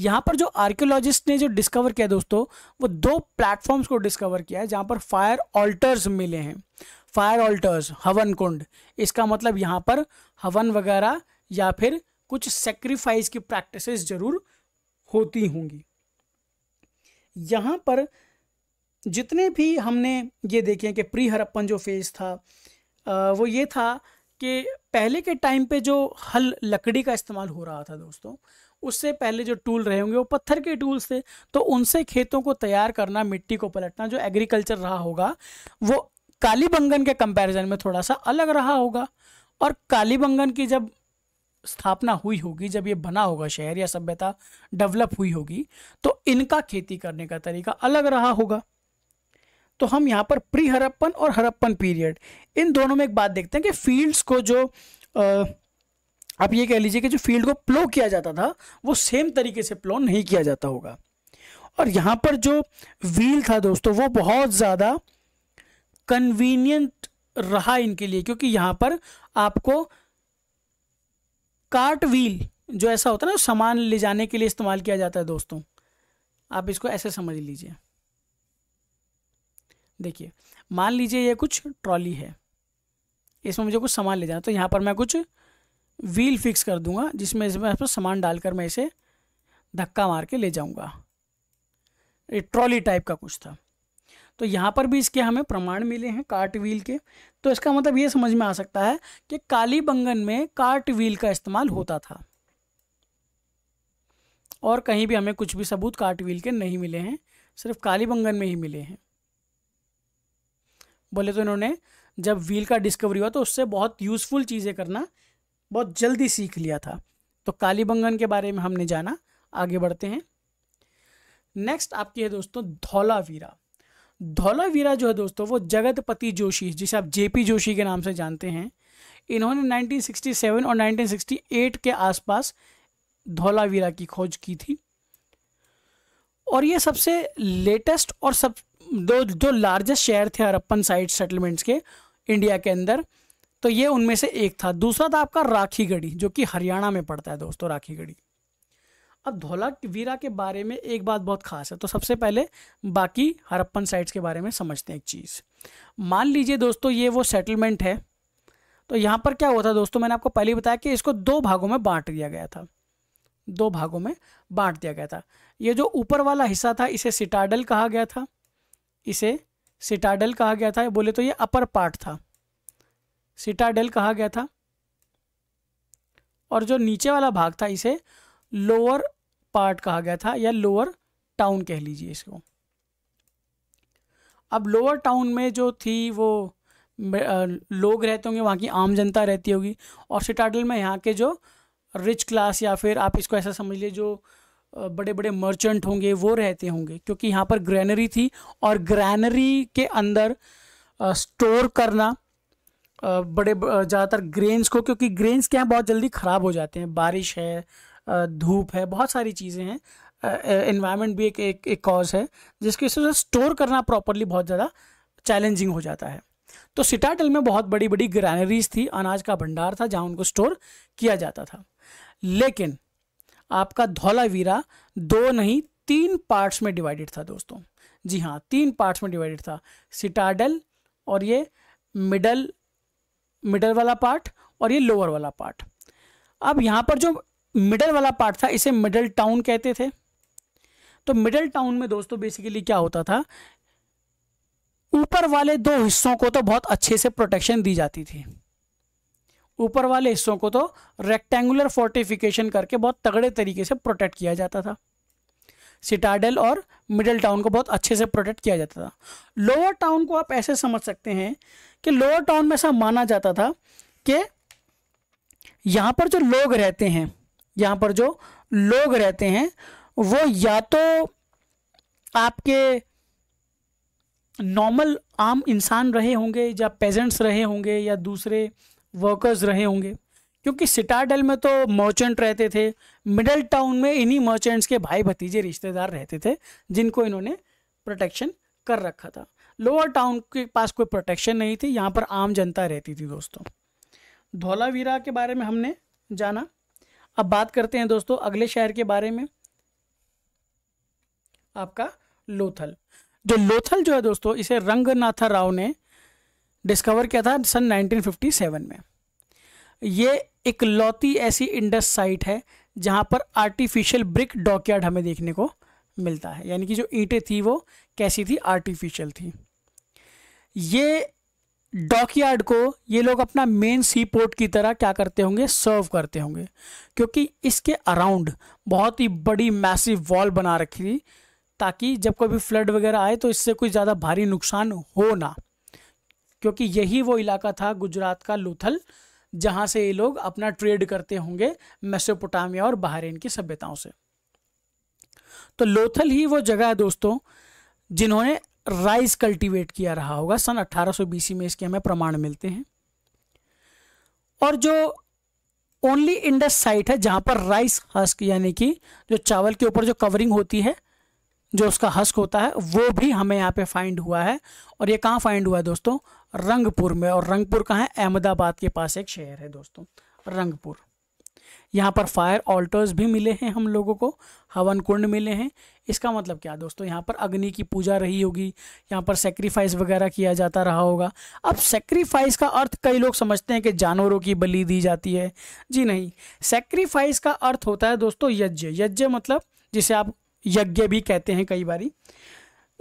यहाँ पर जो आर्कियोलॉजिस्ट ने जो डिस्कवर किया दोस्तों वो दो प्लेटफॉर्म्स को डिस्कवर किया है जहाँ पर फायर ऑल्टर्स मिले हैं फायर ऑल्टर्स हवन कुंड इसका मतलब यहाँ पर हवन वगैरह या फिर कुछ सेक्रीफाइस की प्रैक्टिसेस जरूर होती होंगी यहाँ पर जितने भी हमने ये देखे कि प्री हरप्पन जो फेज़ था वो ये था कि पहले के टाइम पे जो हल लकड़ी का इस्तेमाल हो रहा था दोस्तों उससे पहले जो टूल रहे होंगे वो पत्थर के टूल्स थे तो उनसे खेतों को तैयार करना मिट्टी को पलटना जो एग्रीकल्चर रहा होगा वो कालीबंगन के कंपैरिजन में थोड़ा सा अलग रहा होगा और कालीबंगन की जब स्थापना हुई होगी जब ये बना होगा शहर या सभ्यता डेवलप हुई होगी तो इनका खेती करने का तरीका अलग रहा होगा तो हम यहाँ पर प्री हरप्पन और हरप्पन पीरियड इन दोनों में एक बात देखते हैं कि फील्ड्स को जो आप ये कह लीजिए कि जो फील्ड को प्लो किया जाता था वो सेम तरीके से प्लो नहीं किया जाता होगा और यहाँ पर जो व्हील था दोस्तों वो बहुत ज़्यादा कन्वीनियंट रहा इनके लिए क्योंकि यहाँ पर आपको कार्ट व्हील जो ऐसा होता है ना सामान ले जाने के लिए इस्तेमाल किया जाता है दोस्तों आप इसको ऐसे समझ लीजिए देखिए मान लीजिए ये कुछ ट्रॉली है इसमें मुझे कुछ सामान ले जाना तो यहाँ पर मैं कुछ व्हील फिक्स कर दूंगा जिसमें इसमें सामान डालकर मैं इसे धक्का मार के ले जाऊंगा ये ट्रॉली टाइप का कुछ था तो यहाँ पर भी इसके हमें प्रमाण मिले हैं कार्ट व्हील के तो इसका मतलब ये समझ में आ सकता है कि काली बंगन में कार्ट व्हील का इस्तेमाल होता था और कहीं भी हमें कुछ भी सबूत कार्ट व्हील के नहीं मिले हैं सिर्फ काली बंगन में ही मिले हैं बोले तो इन्होंने जब व्हील का डिस्कवरी हुआ तो उससे बहुत यूज़फुल चीज़ें करना बहुत जल्दी सीख लिया था तो काली बंगन के बारे में हमने जाना आगे बढ़ते हैं नेक्स्ट आपकी है दोस्तों धौलावीरा धौलावीरा जो है दोस्तों वो जगतपति जोशी जिसे आप जेपी जोशी के नाम से जानते हैं इन्होंने 1967 और 1968 के आसपास धौलावीरा की खोज की थी और ये सबसे लेटेस्ट और सब दो जो लार्जेस्ट शहर थे हरप्पन साइट सेटलमेंट्स के इंडिया के अंदर तो ये उनमें से एक था दूसरा था आपका राखीगढ़ी जो कि हरियाणा में पड़ता है दोस्तों राखीगढ़ी अब धौला वीरा के बारे में एक बात बहुत खास है तो सबसे पहले बाकी हरप्पन साइट्स के बारे में समझते हैं एक चीज़ मान लीजिए दोस्तों ये वो सेटलमेंट है तो यहाँ पर क्या हुआ था दोस्तों मैंने आपको पहले बताया कि इसको दो भागों में बांट दिया गया था दो भागों में बांट दिया गया था ये जो ऊपर वाला हिस्सा था इसे सिटाडल कहा गया था इसे सिटाडल कहा गया था बोले तो ये अपर पार्ट था सिटाडल कहा गया था और जो नीचे वाला भाग था इसे लोअर पार्ट कहा गया था या लोअर टाउन कह लीजिए इसको अब लोअर टाउन में जो थी वो लोग रहते होंगे वहाँ की आम जनता रहती होगी और सिटाडल में यहाँ के जो रिच क्लास या फिर आप इसको ऐसा समझ लीजिए जो बड़े बड़े मर्चेंट होंगे वो रहते होंगे क्योंकि यहाँ पर ग्रैनरी थी और ग्रैनरी के अंदर स्टोर करना बड़े ज़्यादातर ग्रेन्स को क्योंकि ग्रेन्स के यहाँ बहुत जल्दी ख़राब हो जाते हैं बारिश है धूप है बहुत सारी चीज़ें हैं इन्वायरमेंट भी एक एक, एक कॉज है जिसकी वजह से स्टोर करना प्रॉपरली बहुत ज़्यादा चैलेंजिंग हो जाता है तो सिटाटल में बहुत बड़ी बड़ी ग्रैनरीज थी अनाज का भंडार था जहाँ उनको स्टोर किया जाता था लेकिन आपका धौलावीरा दो नहीं तीन पार्ट्स में डिवाइडेड था दोस्तों जी हाँ तीन पार्ट्स में डिवाइडेड था सिटाडल और ये मिडल मिडल वाला पार्ट और ये लोअर वाला पार्ट अब यहाँ पर जो मिडल वाला पार्ट था इसे मिडल टाउन कहते थे तो मिडल टाउन में दोस्तों बेसिकली क्या होता था ऊपर वाले दो हिस्सों को तो बहुत अच्छे से प्रोटेक्शन दी जाती थी ऊपर वाले हिस्सों को तो रेक्टेंगुलर फोर्टिफिकेशन करके बहुत तगड़े तरीके से प्रोटेक्ट किया जाता था सिटाडल और मिडल टाउन को बहुत अच्छे से प्रोटेक्ट किया जाता था लोअर टाउन को आप ऐसे समझ सकते हैं कि लोअर टाउन में ऐसा माना जाता था कि यहाँ पर जो लोग रहते हैं यहाँ पर जो लोग रहते हैं वो या तो आपके नॉर्मल आम इंसान रहे होंगे या पेजेंट्स रहे होंगे या दूसरे वर्कर्स रहे होंगे क्योंकि सिटाडल में तो मर्चेंट रहते थे मिडल टाउन में इन्हीं मर्चेंट्स के भाई भतीजे रिश्तेदार रहते थे जिनको इन्होंने प्रोटेक्शन कर रखा था लोअर टाउन के पास कोई प्रोटेक्शन नहीं थी यहाँ पर आम जनता रहती थी दोस्तों धौलावीरा के बारे में हमने जाना अब बात करते हैं दोस्तों अगले शहर के बारे में आपका लोथल जो लोथल जो है दोस्तों इसे रंगनाथा राव ने डिस्कवर किया था सन 1957 में ये लौती ऐसी इंडस साइट है जहां पर आर्टिफिशियल ब्रिक डॉकयार्ड हमें देखने को मिलता है यानी कि जो ईंटें थी वो कैसी थी आर्टिफिशियल थी ये डॉकयार्ड को ये लोग अपना मेन सी पोर्ट की तरह क्या करते होंगे सर्व करते होंगे क्योंकि इसके अराउंड बहुत ही बड़ी मैसिव वॉल बना रखी थी ताकि जब कभी फ्लड वगैरह आए तो इससे कोई ज़्यादा भारी नुकसान हो ना क्योंकि यही वो इलाका था गुजरात का लुथल जहाँ से ये लोग अपना ट्रेड करते होंगे मेसोपोटामिया और बहरीन की सभ्यताओं से तो लोथल ही वो जगह है दोस्तों जिन्होंने राइस कल्टीवेट किया रहा होगा सन सो बीसी में इसके हमें प्रमाण मिलते हैं और जो ओनली इंडस साइट है जहां पर राइस हस्क यानी कि जो चावल के ऊपर जो कवरिंग होती है जो उसका हस्क होता है वो भी हमें यहाँ पे फाइंड हुआ है और ये कहाँ फाइंड हुआ है दोस्तों रंगपुर में और रंगपुर कहाँ है अहमदाबाद के पास एक शहर है दोस्तों रंगपुर यहाँ पर फायर ऑल्टर्स भी मिले हैं हम लोगों को हवन कुंड मिले हैं इसका मतलब क्या दोस्तों यहाँ पर अग्नि की पूजा रही होगी यहाँ पर सेक्रीफाइस वगैरह किया जाता रहा होगा अब सेक्रीफाइस का अर्थ कई लोग समझते हैं कि जानवरों की बलि दी जाती है जी नहीं सेक्रीफाइस का अर्थ होता है दोस्तों यज्ञ यज्ञ मतलब जिसे आप यज्ञ भी कहते हैं कई बारी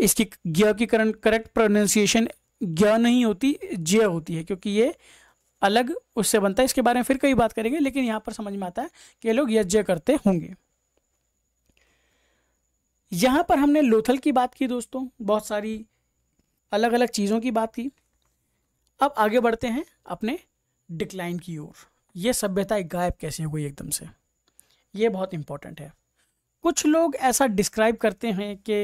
इसकी ज्ञ की करेक्ट प्रोनाउंसिएशन ज्ञ नहीं होती जय होती है क्योंकि ये अलग उससे बनता है इसके बारे में फिर कई बात करेंगे लेकिन यहाँ पर समझ में आता है कि लोग यज्ञ करते होंगे यहाँ पर हमने लोथल की बात की दोस्तों बहुत सारी अलग अलग चीज़ों की बात की अब आगे बढ़ते हैं अपने डिक्लाइन की ओर ये सभ्यता गायब कैसे हो गई एकदम से ये बहुत इम्पॉर्टेंट है कुछ लोग ऐसा डिस्क्राइब करते हैं कि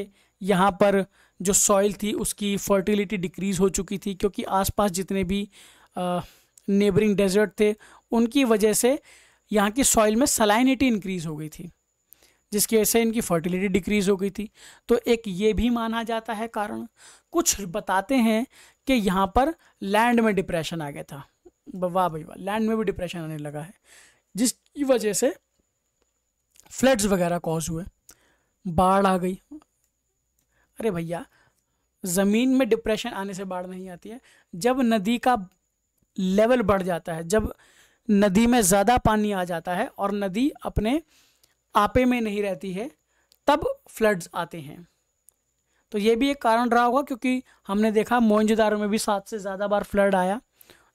यहाँ पर जो सॉइल थी उसकी फर्टिलिटी डिक्रीज़ हो चुकी थी क्योंकि आसपास जितने भी आ, नेबरिंग डेजर्ट थे उनकी वजह से यहाँ की सॉइल में सलाइनिटी इंक्रीज़ हो गई थी जिसकी वजह से इनकी फर्टिलिटी डिक्रीज़ हो गई थी तो एक ये भी माना जाता है कारण कुछ बताते हैं कि यहाँ पर लैंड में डिप्रेशन आ गया था वाह भाई वाह लैंड में भी डिप्रेशन आने लगा है जिसकी वजह से फ्लड्स वगैरह कॉज हुए बाढ़ आ गई अरे भैया ज़मीन में डिप्रेशन आने से बाढ़ नहीं आती है जब नदी का लेवल बढ़ जाता है जब नदी में ज़्यादा पानी आ जाता है और नदी अपने आपे में नहीं रहती है तब फ्लड्स आते हैं तो ये भी एक कारण रहा होगा क्योंकि हमने देखा मोहनजोदारो में भी सात से ज़्यादा बार फ्लड आया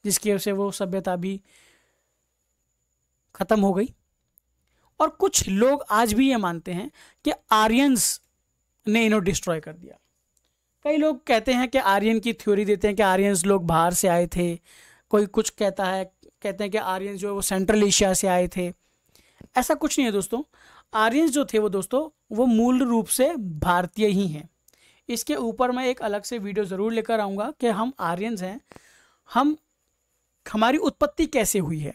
जिसकी वजह से वो सभ्यता भी ख़त्म हो गई और कुछ लोग आज भी ये मानते हैं कि आर्यंस ने इन्हों डिस्ट्रॉय कर दिया कई लोग कहते हैं कि आर्यन की थ्योरी देते हैं कि आर्यंस लोग बाहर से आए थे कोई कुछ कहता है कहते हैं कि आर्यन जो है वो सेंट्रल एशिया से आए थे ऐसा कुछ नहीं है दोस्तों आर्यन जो थे वो दोस्तों वो मूल रूप से भारतीय ही हैं इसके ऊपर मैं एक अलग से वीडियो ज़रूर लेकर आऊँगा कि हम आर्यन हैं हम हमारी उत्पत्ति कैसे हुई है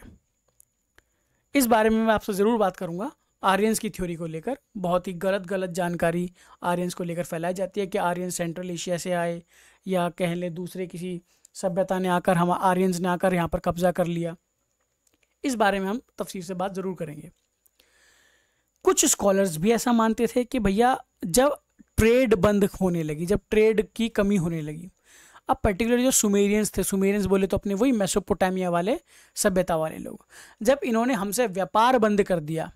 इस बारे में मैं आपसे ज़रूर बात करूँगा आर्यनस की थ्योरी को लेकर बहुत ही गलत गलत जानकारी आर्यनस को लेकर फैलाई जाती है कि आर्यन सेंट्रल एशिया से आए या कह लें दूसरे किसी सभ्यता ने आकर हम आर्यंस ने आकर यहाँ पर कब्जा कर लिया इस बारे में हम तफसीर से बात ज़रूर करेंगे कुछ स्कॉलर्स भी ऐसा मानते थे कि भैया जब ट्रेड बंद होने लगी जब ट्रेड की कमी होने लगी अब पर्टिकुलर जो सुमेरियंस थे सुमेरियंस बोले तो अपने वही मेसोपोटामिया वाले सभ्यता वाले लोग जब इन्होंने हमसे व्यापार बंद कर दिया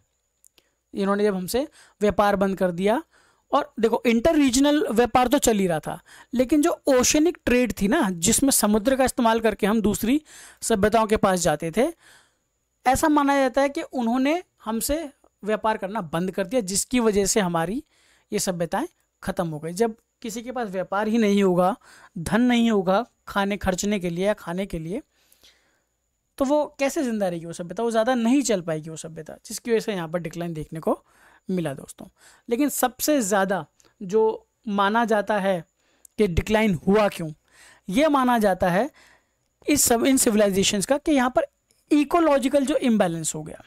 इन्होंने जब हमसे व्यापार बंद कर दिया और देखो इंटर रीजनल व्यापार तो चल ही रहा था लेकिन जो ओशनिक ट्रेड थी ना जिसमें समुद्र का इस्तेमाल करके हम दूसरी सभ्यताओं के पास जाते थे ऐसा माना जाता है कि उन्होंने हमसे व्यापार करना बंद कर दिया जिसकी वजह से हमारी ये सभ्यताएँ ख़त्म हो गई जब किसी के पास व्यापार ही नहीं होगा धन नहीं होगा खाने खर्चने के लिए या खाने के लिए तो वो कैसे ज़िंदा रहेगी वो सभ्यता वो ज़्यादा नहीं चल पाएगी वो सभ्यता जिसकी वजह से यहाँ पर डिक्लाइन देखने को मिला दोस्तों लेकिन सबसे ज़्यादा जो माना जाता है कि डिक्लाइन हुआ क्यों ये माना जाता है इस सब इन सिविलाइजेशंस का कि यहाँ पर इकोलॉजिकल जो इम्बैलेंस हो गया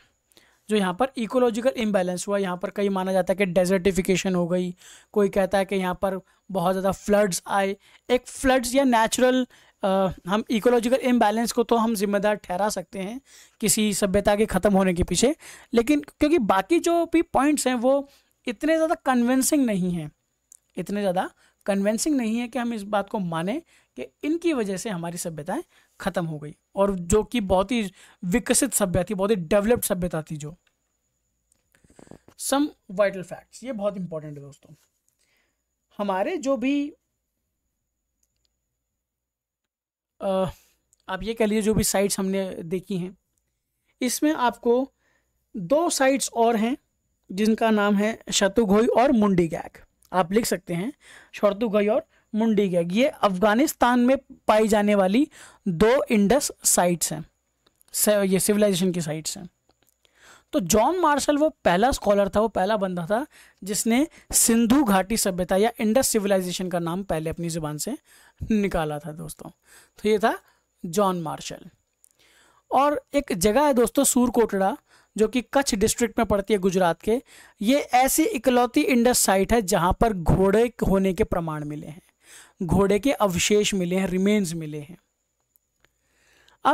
जो यहाँ पर इकोलॉजिकल इम्बैलेंस हुआ यहाँ पर कई माना जाता है कि डेजर्टिफिकेशन हो गई कोई कहता है कि यहाँ पर बहुत ज़्यादा फ्लड्स आए एक फ्लड्स या नेचुरल आ, हम इकोलॉजिकल इम्बैलेंस को तो हम जिम्मेदार ठहरा सकते हैं किसी सभ्यता के ख़त्म होने के पीछे लेकिन क्योंकि बाकी जो भी पॉइंट्स हैं वो इतने ज़्यादा कन्वेंसिंग नहीं हैं इतने ज़्यादा कन्वेंसिंग नहीं है कि हम इस बात को माने कि इनकी वजह से हमारी सभ्यताएं ख़त्म हो गई और जो कि बहुत ही विकसित सभ्यता थी बहुत ही डेवलप्ड सभ्यता थी जो सम वाइटल फैक्ट्स ये बहुत इंपॉर्टेंट है दोस्तों हमारे जो भी आप ये कह लीजिए जो भी साइट्स हमने देखी हैं इसमें आपको दो साइट्स और हैं जिनका नाम है शतुघोई और मुंडी गैग आप लिख सकते हैं शतुघोई और मुंडी गैग ये अफ़गानिस्तान में पाई जाने वाली दो इंडस साइट्स हैं ये सिविलाइजेशन की साइट्स हैं तो जॉन मार्शल वो पहला स्कॉलर था वो पहला बंदा था जिसने सिंधु घाटी सभ्यता या इंडस सिविलाइजेशन का नाम पहले अपनी ज़ुबान से निकाला था दोस्तों तो ये था जॉन मार्शल और एक जगह है दोस्तों सूरकोटड़ा जो कि कच्छ डिस्ट्रिक्ट में पड़ती है गुजरात के ये ऐसी इकलौती इंडस साइट है जहां पर घोड़े होने के प्रमाण मिले हैं घोड़े के अवशेष मिले हैं रिमेन्स मिले हैं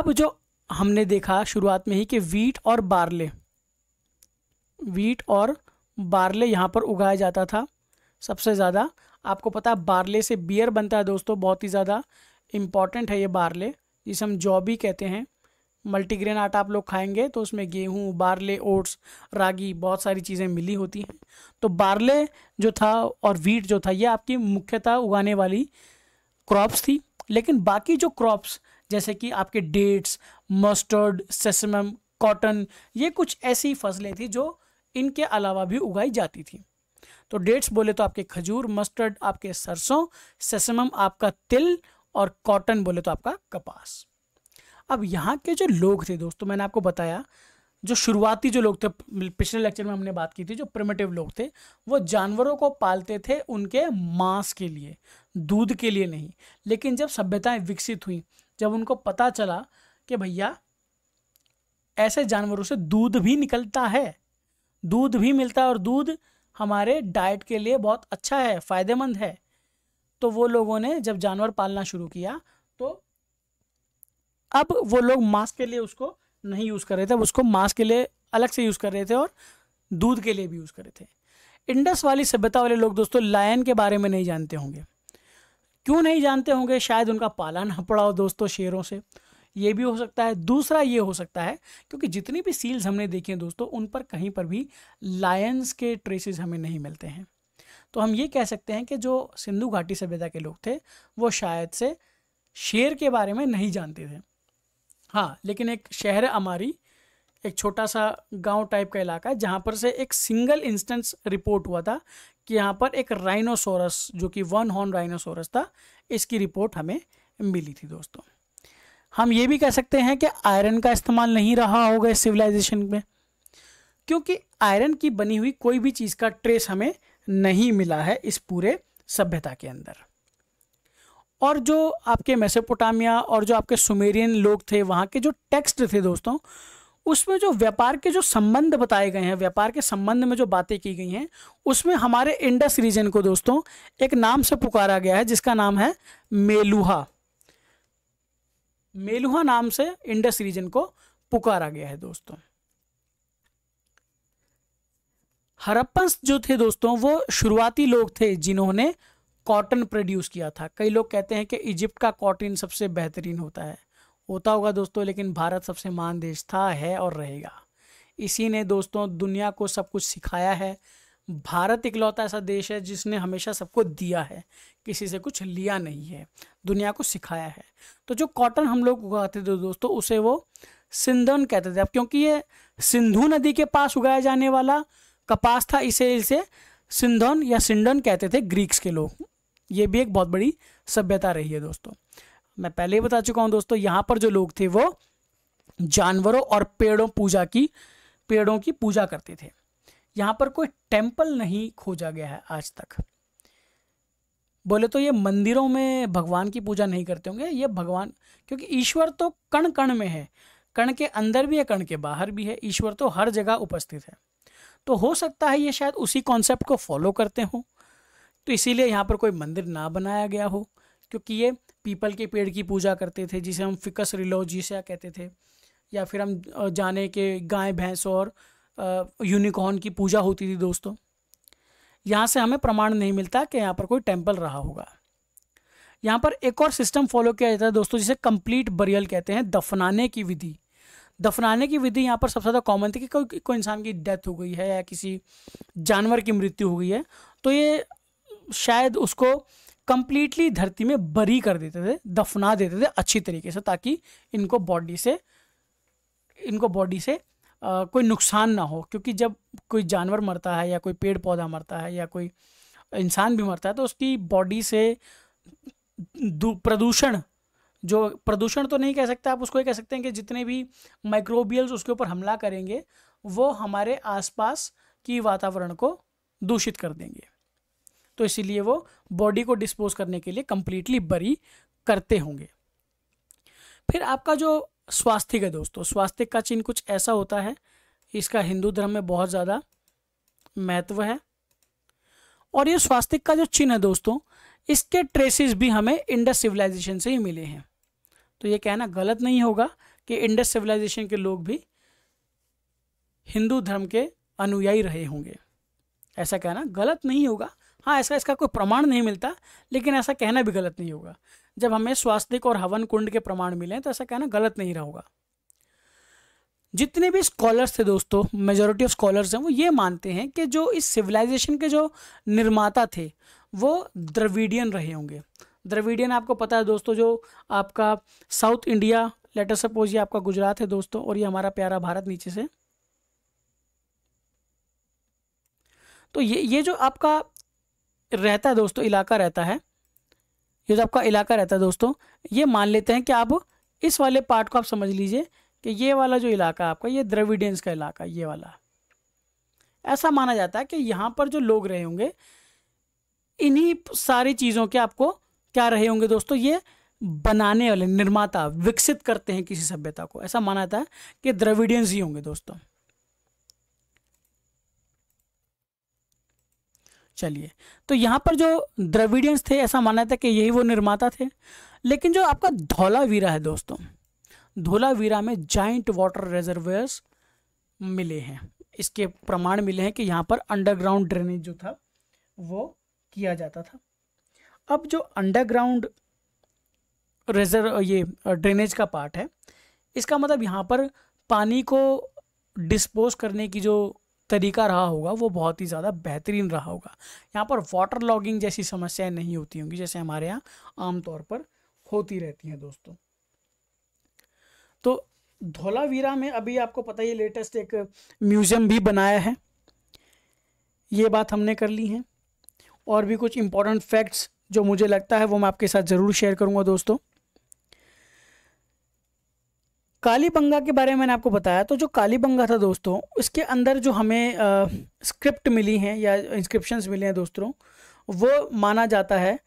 अब जो हमने देखा शुरुआत में ही कि वीट और बार्ले वीट और बारले यहाँ पर उगाया जाता था सबसे ज़्यादा आपको पता है बारले से बियर बनता है दोस्तों बहुत ही ज़्यादा इम्पॉर्टेंट है ये बारले जिसे हम जौ भी कहते हैं मल्टीग्रेन आटा आप लोग खाएंगे तो उसमें गेहूँ बारले ओट्स रागी बहुत सारी चीज़ें मिली होती हैं तो बारले जो था और वीट जो था ये आपकी मुख्यतः उगाने वाली क्रॉप्स थी लेकिन बाकी जो क्रॉप्स जैसे कि आपके डेट्स मस्टर्ड सेसमम कॉटन ये कुछ ऐसी फसलें थी जो इनके अलावा भी उगाई जाती थी तो डेट्स बोले तो आपके खजूर मस्टर्ड आपके सरसों सेसमम आपका तिल और कॉटन बोले तो आपका कपास अब यहाँ के जो लोग थे दोस्तों तो मैंने आपको बताया जो शुरुआती जो लोग थे पिछले लेक्चर में हमने बात की थी जो प्रिमेटिव लोग थे वो जानवरों को पालते थे उनके मांस के लिए दूध के लिए नहीं लेकिन जब सभ्यताएं विकसित हुई जब उनको पता चला कि भैया ऐसे जानवरों से दूध भी निकलता है दूध भी मिलता है और दूध हमारे डाइट के लिए बहुत अच्छा है फ़ायदेमंद है तो वो लोगों ने जब जानवर पालना शुरू किया तो अब वो लोग मांस के लिए उसको नहीं यूज़ कर रहे थे अब उसको मांस के लिए अलग से यूज़ कर रहे थे और दूध के लिए भी यूज़ कर रहे थे इंडस वाली सभ्यता वाले लोग दोस्तों लायन के बारे में नहीं जानते होंगे क्यों नहीं जानते होंगे शायद उनका पाला ना पड़ा हो दोस्तों शेरों से ये भी हो सकता है दूसरा ये हो सकता है क्योंकि जितनी भी सील्स हमने देखे हैं दोस्तों उन पर कहीं पर भी लायंस के ट्रेसेस हमें नहीं मिलते हैं तो हम ये कह सकते हैं कि जो सिंधु घाटी सभ्यता के लोग थे वो शायद से शेर के बारे में नहीं जानते थे हाँ लेकिन एक शहर अमारी एक छोटा सा गांव टाइप का इलाका है जहाँ पर से एक सिंगल इंस्टेंस रिपोर्ट हुआ था कि यहाँ पर एक राइनोसोरस जो कि वन हॉर्न राइनोसोरस था इसकी रिपोर्ट हमें मिली थी दोस्तों हम ये भी कह सकते हैं कि आयरन का इस्तेमाल नहीं रहा होगा इस सिविलाइजेशन में क्योंकि आयरन की बनी हुई कोई भी चीज़ का ट्रेस हमें नहीं मिला है इस पूरे सभ्यता के अंदर और जो आपके मेसोपोटामिया और जो आपके सुमेरियन लोग थे वहाँ के जो टेक्स्ट थे दोस्तों उसमें जो व्यापार के जो संबंध बताए गए हैं व्यापार के संबंध में जो बातें की गई हैं उसमें हमारे इंडस रीजन को दोस्तों एक नाम से पुकारा गया है जिसका नाम है मेलुहा मेलुहा नाम से इंडस रीजन को पुकारा गया है दोस्तों हरप्पन्स जो थे दोस्तों वो शुरुआती लोग थे जिन्होंने कॉटन प्रोड्यूस किया था कई लोग कहते हैं कि इजिप्ट का कॉटन सबसे बेहतरीन होता है होता होगा दोस्तों लेकिन भारत सबसे महान देश था है और रहेगा इसी ने दोस्तों दुनिया को सब कुछ सिखाया है भारत इकलौता ऐसा देश है जिसने हमेशा सबको दिया है किसी से कुछ लिया नहीं है दुनिया को सिखाया है तो जो कॉटन हम लोग उगाते थे दोस्तों उसे वो सिंधन कहते थे अब क्योंकि ये सिंधु नदी के पास उगाया जाने वाला कपास था इसे इसे सिंधन या सिंडन कहते थे ग्रीक्स के लोग ये भी एक बहुत बड़ी सभ्यता रही है दोस्तों मैं पहले ही बता चुका हूँ दोस्तों यहाँ पर जो लोग थे वो जानवरों और पेड़ों पूजा की पेड़ों की पूजा करते थे यहाँ पर कोई टेम्पल नहीं खोजा गया है आज तक बोले तो ये मंदिरों में भगवान की पूजा नहीं करते होंगे ये भगवान क्योंकि ईश्वर तो कण कण में है कण के अंदर भी है कण के बाहर भी है ईश्वर तो हर जगह उपस्थित है तो हो सकता है ये शायद उसी कॉन्सेप्ट को फॉलो करते हो तो इसीलिए यहाँ पर कोई मंदिर ना बनाया गया हो क्योंकि ये पीपल के पेड़ की पूजा करते थे जिसे हम फिकस रिलोजिया कहते थे या फिर हम जाने के गाय भैंस और यूनिकॉर्न की पूजा होती थी दोस्तों यहाँ से हमें प्रमाण नहीं मिलता कि यहाँ पर कोई टेम्पल रहा होगा यहाँ पर एक और सिस्टम फॉलो किया जाता है दोस्तों जिसे कंप्लीट बरियल कहते हैं दफनाने की विधि दफनाने की विधि यहाँ पर सबसे ज़्यादा कॉमन थी कि कोई कोई इंसान की डेथ हो गई है या किसी जानवर की मृत्यु हो गई है तो ये शायद उसको कंप्लीटली धरती में बरी कर देते थे दफना देते थे अच्छी तरीके से ताकि इनको बॉडी से इनको बॉडी से आ, कोई नुकसान ना हो क्योंकि जब कोई जानवर मरता है या कोई पेड़ पौधा मरता है या कोई इंसान भी मरता है तो उसकी बॉडी से प्रदूषण जो प्रदूषण तो नहीं कह सकते आप उसको ये कह सकते हैं कि जितने भी माइक्रोबियल्स उसके ऊपर हमला करेंगे वो हमारे आसपास की वातावरण को दूषित कर देंगे तो इसीलिए वो बॉडी को डिस्पोज करने के लिए कम्प्लीटली बरी करते होंगे फिर आपका जो स्वास्तिक है दोस्तों स्वास्तिक का चिन्ह कुछ ऐसा होता है इसका हिंदू धर्म में बहुत ज़्यादा महत्व है और ये स्वास्तिक का जो चिन्ह है दोस्तों इसके ट्रेसेस भी हमें इंडस सिविलाइजेशन से ही मिले हैं तो ये कहना गलत नहीं होगा कि इंडस सिविलाइजेशन के लोग भी हिंदू धर्म के अनुयायी रहे होंगे ऐसा कहना गलत नहीं होगा हाँ ऐसा इसका कोई प्रमाण नहीं मिलता लेकिन ऐसा कहना भी गलत नहीं होगा जब हमें स्वास्तिक और हवन कुंड के प्रमाण मिले तो ऐसा कहना गलत नहीं रहोगा होगा जितने भी स्कॉलर्स थे दोस्तों मेजोरिटी ऑफ स्कॉलर्स हैं वो ये मानते हैं कि जो इस सिविलाइजेशन के जो निर्माता थे वो द्रविडियन रहे होंगे द्रविडियन आपको पता है दोस्तों जो आपका साउथ इंडिया लेटर सपोज ये आपका गुजरात है दोस्तों और ये हमारा प्यारा भारत नीचे से तो ये ये जो आपका रहता है दोस्तों इलाका रहता है ये जो आपका इलाका रहता है दोस्तों ये मान लेते हैं कि आप इस वाले पार्ट को आप समझ लीजिए कि ये वाला जो इलाका आपका ये द्रविडियंस का इलाका ये वाला ऐसा माना जाता है कि यहाँ पर जो लोग रहे होंगे इन्हीं सारी चीज़ों के आपको क्या रहे होंगे दोस्तों ये बनाने वाले निर्माता विकसित करते हैं किसी सभ्यता को ऐसा माना जाता है कि द्रविडियंस ही होंगे दोस्तों चलिए तो यहाँ पर जो द्रविडियंस थे ऐसा माना था कि यही वो निर्माता थे लेकिन जो आपका धौलावीरा है दोस्तों धौलावीरा में जाइंट वाटर रिजर्वर्स मिले हैं इसके प्रमाण मिले हैं कि यहाँ पर अंडरग्राउंड ड्रेनेज जो था वो किया जाता था अब जो अंडरग्राउंड रिजर्व ये ड्रेनेज का पार्ट है इसका मतलब यहाँ पर पानी को डिस्पोज करने की जो तरीका रहा होगा वो बहुत ही ज़्यादा बेहतरीन रहा होगा यहाँ पर वाटर लॉगिंग जैसी समस्याएं नहीं होती होंगी जैसे हमारे यहाँ आमतौर पर होती रहती हैं दोस्तों तो धोलावीरा में अभी आपको पता ही लेटेस्ट एक म्यूज़ियम भी बनाया है ये बात हमने कर ली है और भी कुछ इम्पोर्टेंट फैक्ट्स जो मुझे लगता है वो मैं आपके साथ ज़रूर शेयर करूँगा दोस्तों कालीबंगा के बारे में मैंने आपको बताया तो जो कालीबंगा था दोस्तों उसके अंदर जो हमें आ, स्क्रिप्ट मिली हैं या इंस्क्रिप्शन मिले हैं दोस्तों वो माना जाता है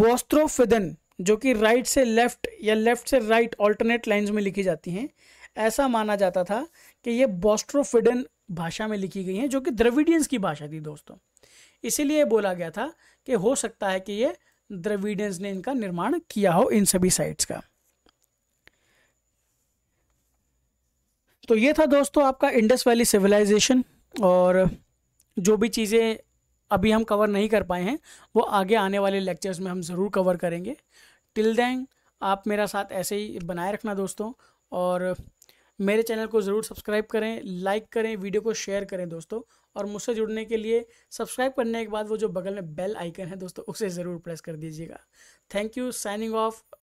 बोस्त्रोफिदन जो कि राइट से लेफ्ट या लेफ्ट से राइट ऑल्टरनेट लाइंस में लिखी जाती हैं ऐसा माना जाता था कि ये बोस्ट्रोफिडन भाषा में लिखी गई हैं जो कि द्रविडियंस की भाषा थी दोस्तों इसीलिए बोला गया था कि हो सकता है कि ये द्रविडियंस ने इनका निर्माण किया हो इन सभी साइट्स का तो ये था दोस्तों आपका इंडस वैली सिविलाइजेशन और जो भी चीज़ें अभी हम कवर नहीं कर पाए हैं वो आगे आने वाले लेक्चर्स में हम ज़रूर कवर करेंगे टिल दैन आप मेरा साथ ऐसे ही बनाए रखना दोस्तों और मेरे चैनल को ज़रूर सब्सक्राइब करें लाइक करें वीडियो को शेयर करें दोस्तों और मुझसे जुड़ने के लिए सब्सक्राइब करने के बाद वो जो बगल में बेल आइकन है दोस्तों उसे ज़रूर प्रेस कर दीजिएगा थैंक यू साइनिंग ऑफ